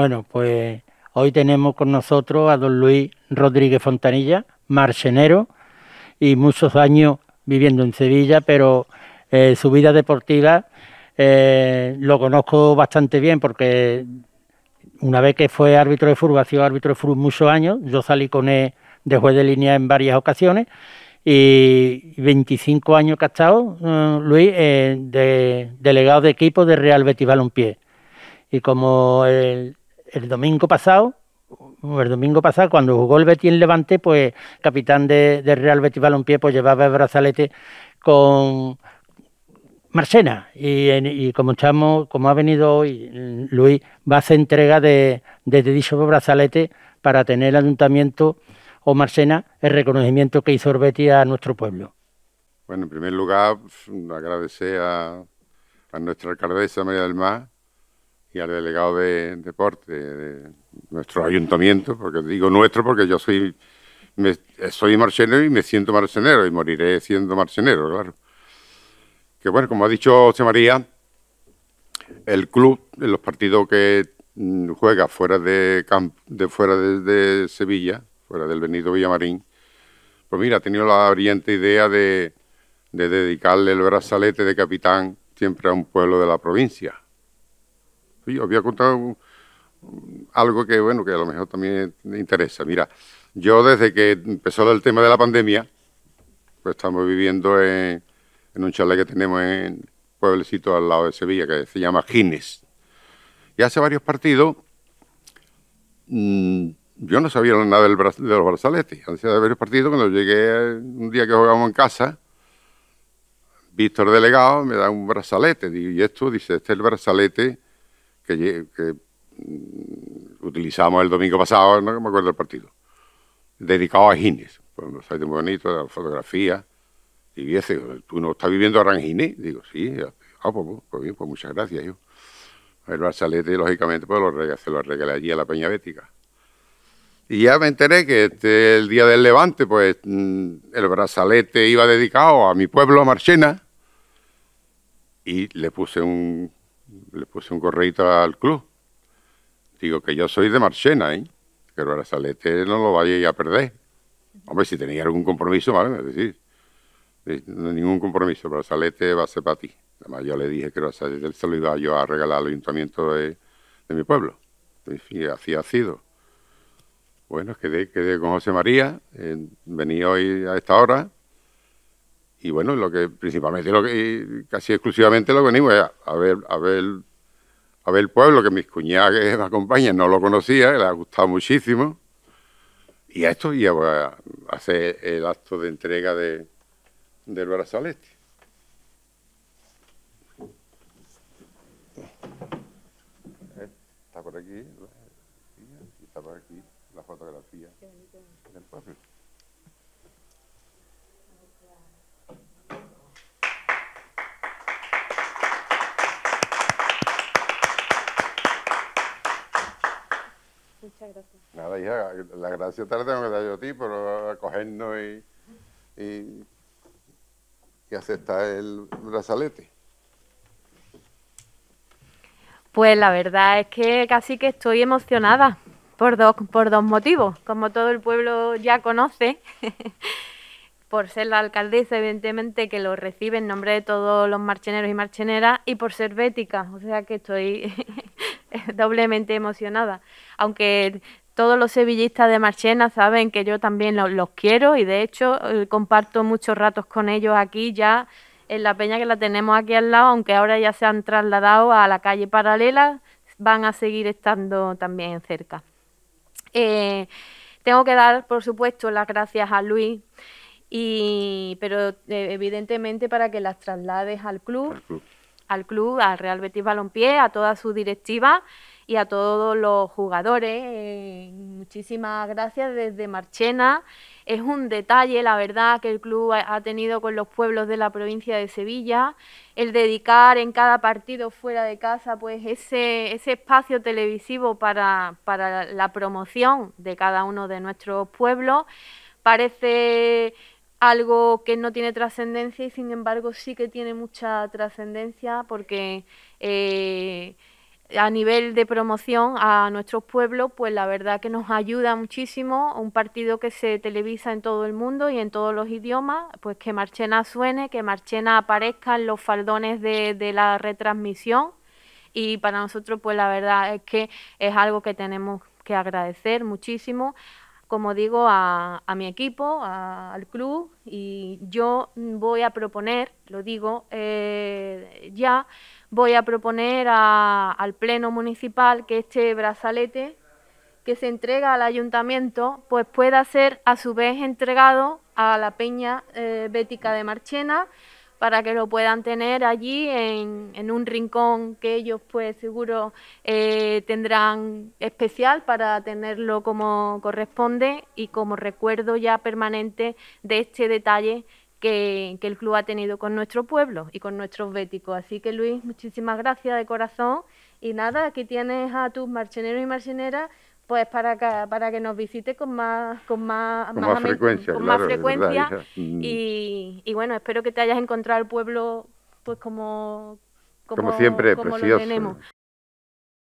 Bueno, pues hoy tenemos con nosotros a don Luis Rodríguez Fontanilla, marchenero y muchos años viviendo en Sevilla, pero eh, su vida deportiva eh, lo conozco bastante bien porque una vez que fue árbitro de fútbol, ha sido árbitro de fútbol muchos años, yo salí con él de juez de línea en varias ocasiones y 25 años que ha estado eh, Luis de, delegado de equipo de Real Betis Balompié. Y como el el domingo pasado, el domingo pasado, cuando jugó el Betis en Levante, pues capitán de, Real Betis Balompié, pues llevaba el brazalete con Marcena. Y, como estamos, como ha venido hoy, Luis va a hacer entrega de, dicho brazalete para tener el ayuntamiento o Marcena el reconocimiento que hizo el Betis a nuestro pueblo. Bueno, en primer lugar, agradecer a, a nuestra alcaldesa María del Mar y al delegado de deporte de nuestro ayuntamiento, porque digo nuestro porque yo soy soy y me siento marchenero, y moriré siendo marchenero, claro. Que bueno, como ha dicho José María, el club en los partidos que mm, juega fuera de fuera Sevilla, fuera del Benito Villamarín, pues mira, ha tenido la brillante idea de, de dedicarle el brazalete de capitán siempre a un pueblo de la provincia Sí, había contado algo que, bueno, que a lo mejor también interesa. Mira, yo desde que empezó el tema de la pandemia, pues estamos viviendo en, un chalet que tenemos en pueblecito al lado de Sevilla, que se llama Gines. Y hace varios partidos, mm, yo no sabía nada del de los brazaletes. Hace varios partidos, cuando llegué un día que jugábamos en casa, Víctor Delegado me da un brazalete. Y esto, dice, este es el brazalete que, mm, utilizamos el domingo pasado, no me acuerdo el partido, dedicado a Gines. Pues nos muy bonito, la fotografía. Y dice, ¿tú no estás viviendo a Rangines? Digo, sí. Ah, pues, pues, pues, pues, muchas gracias. Yo. El brazalete, lógicamente, pues lo regalé, lo allí a la Peña Bética. Y ya me enteré que este, el día del Levante, pues mm, el brazalete iba dedicado a mi pueblo, a Marchena, y le puse un le puse un correito al club. Digo que yo soy de Marchena, ¿eh? Que el Brazalete no lo vaya a perder. Hombre, si tenía algún compromiso, ¿vale? Es decir, eh, no ningún compromiso, el Brazalete va a ser para ti. Además, yo le dije que el Brazalete se lo iba yo a regalar al ayuntamiento de, mi pueblo. Y así ha sido. Bueno, quedé, quedé con José María, eh, vení hoy a esta hora y bueno, lo que principalmente, lo que, casi exclusivamente lo que venimos es a, ver, a ver, a ver el pueblo que mis cuñadas me acompañan, no lo conocía, le ha gustado muchísimo. Y a esto y a hacer el acto de entrega de, del brazalete. Está por aquí, está por aquí la fotografía. Muchas gracias. Nada, hija, la gracia te la tengo que dar yo a ti, por acogernos y, y, aceptar el brazalete. Pues la verdad es que casi que estoy emocionada por dos, por dos motivos. Como todo el pueblo ya conoce, por ser la alcaldesa, evidentemente, que lo recibe en nombre de todos los marcheneros y marcheneras, y por ser bética. O sea que estoy doblemente emocionada, aunque todos los sevillistas de Marchena saben que yo también los, quiero y de hecho eh, comparto muchos ratos con ellos aquí ya en la peña que la tenemos aquí al lado, aunque ahora ya se han trasladado a la calle paralela, van a seguir estando también cerca. Eh, tengo que dar, por supuesto, las gracias a Luis, y, pero eh, evidentemente para que las traslades Al club al club, al Real Betis Balompié, a toda su directiva y a todos los jugadores. Eh, muchísimas gracias desde Marchena. Es un detalle, la verdad, que el club ha tenido con los pueblos de la provincia de Sevilla, el dedicar en cada partido fuera de casa pues ese, espacio televisivo para, para la promoción de cada uno de nuestros pueblos. Parece algo que no tiene trascendencia y sin embargo sí que tiene mucha trascendencia porque eh, a nivel de promoción a nuestros pueblos, pues la verdad que nos ayuda muchísimo un partido que se televisa en todo el mundo y en todos los idiomas, pues que Marchena suene, que Marchena aparezca en los faldones de, de la retransmisión y para nosotros pues la verdad es que es algo que tenemos que agradecer muchísimo como digo, a, mi equipo, al club, y yo voy a proponer, lo digo eh, ya, voy a proponer al Pleno Municipal que este brazalete que se entrega al ayuntamiento, pues pueda ser a su vez entregado a la Peña eh, Bética de Marchena, para que lo puedan tener allí en, un rincón que ellos pues seguro eh, tendrán especial para tenerlo como corresponde y como recuerdo ya permanente de este detalle que, que, el club ha tenido con nuestro pueblo y con nuestros béticos. Así que Luis, muchísimas gracias de corazón y nada, aquí tienes a tus marcheneros y marcheneras pues para que, para que nos visite con más con más, más, frecuencia, frecuencia mm. y, bueno espero que te hayas encontrado el pueblo pues como como, siempre precioso. Lo tenemos.